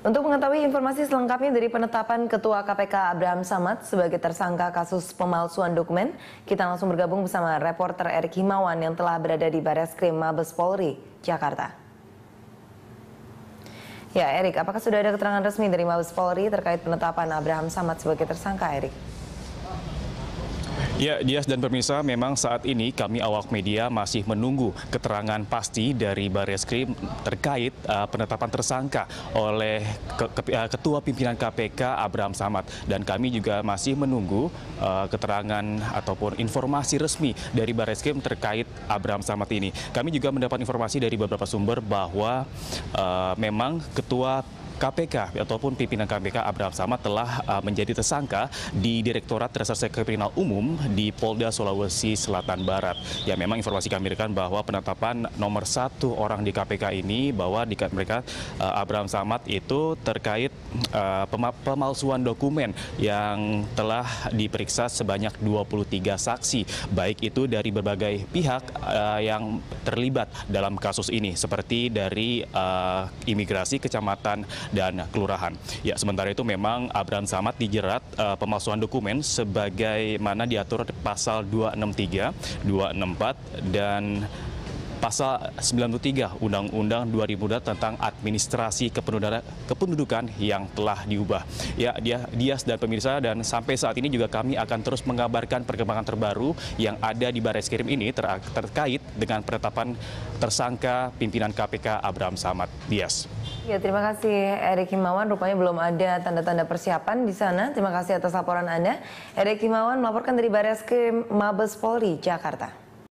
Untuk mengetahui informasi selengkapnya dari penetapan Ketua KPK Abraham Samad sebagai tersangka kasus pemalsuan dokumen, kita langsung bergabung bersama reporter Erik Himawan yang telah berada di Baris Krim Mabes Polri, Jakarta. Ya, Erik, apakah sudah ada keterangan resmi dari Mabes Polri terkait penetapan Abraham Samad sebagai tersangka, Erik? Ya, Dias dan pemirsa, memang saat ini kami awak media masih menunggu keterangan pasti dari Baris Krim terkait uh, penetapan tersangka oleh ke, ke, eh, Ketua Pimpinan KPK Abraham Samad dan kami juga masih menunggu uh, keterangan ataupun informasi resmi dari Baris Krim terkait Abraham Samad ini. Kami juga mendapat informasi dari beberapa sumber bahwa uh, memang Ketua KPK ataupun pimpinan KPK Abraham Samad telah uh, menjadi tersangka di Direktorat Reserse Kriminal Umum di Polda Sulawesi Selatan Barat. Ya memang informasi kami berikan bahwa penetapan nomor satu orang di KPK ini bahwa di mereka uh, Abraham Samad itu terkait uh, pemalsuan dokumen yang telah diperiksa sebanyak 23 saksi baik itu dari berbagai pihak uh, yang terlibat dalam kasus ini seperti dari uh, imigrasi kecamatan dan kelurahan. Ya, sementara itu memang Abraham Samad dijerat uh, pemalsuan dokumen sebagaimana diatur pasal 263, 264 dan pasal 93 Undang-Undang 2000 tentang administrasi kependudukan yang telah diubah. Ya, dia Dias dan pemirsa dan sampai saat ini juga kami akan terus mengabarkan perkembangan terbaru yang ada di Baris Krim ini ter terkait dengan penetapan tersangka pimpinan KPK Abraham Samad Dias. Ya, terima kasih Erik Himawan. Rupanya belum ada tanda-tanda persiapan di sana. Terima kasih atas laporan Anda. Erik Himawan melaporkan dari Baris Krim Mabes Polri, Jakarta.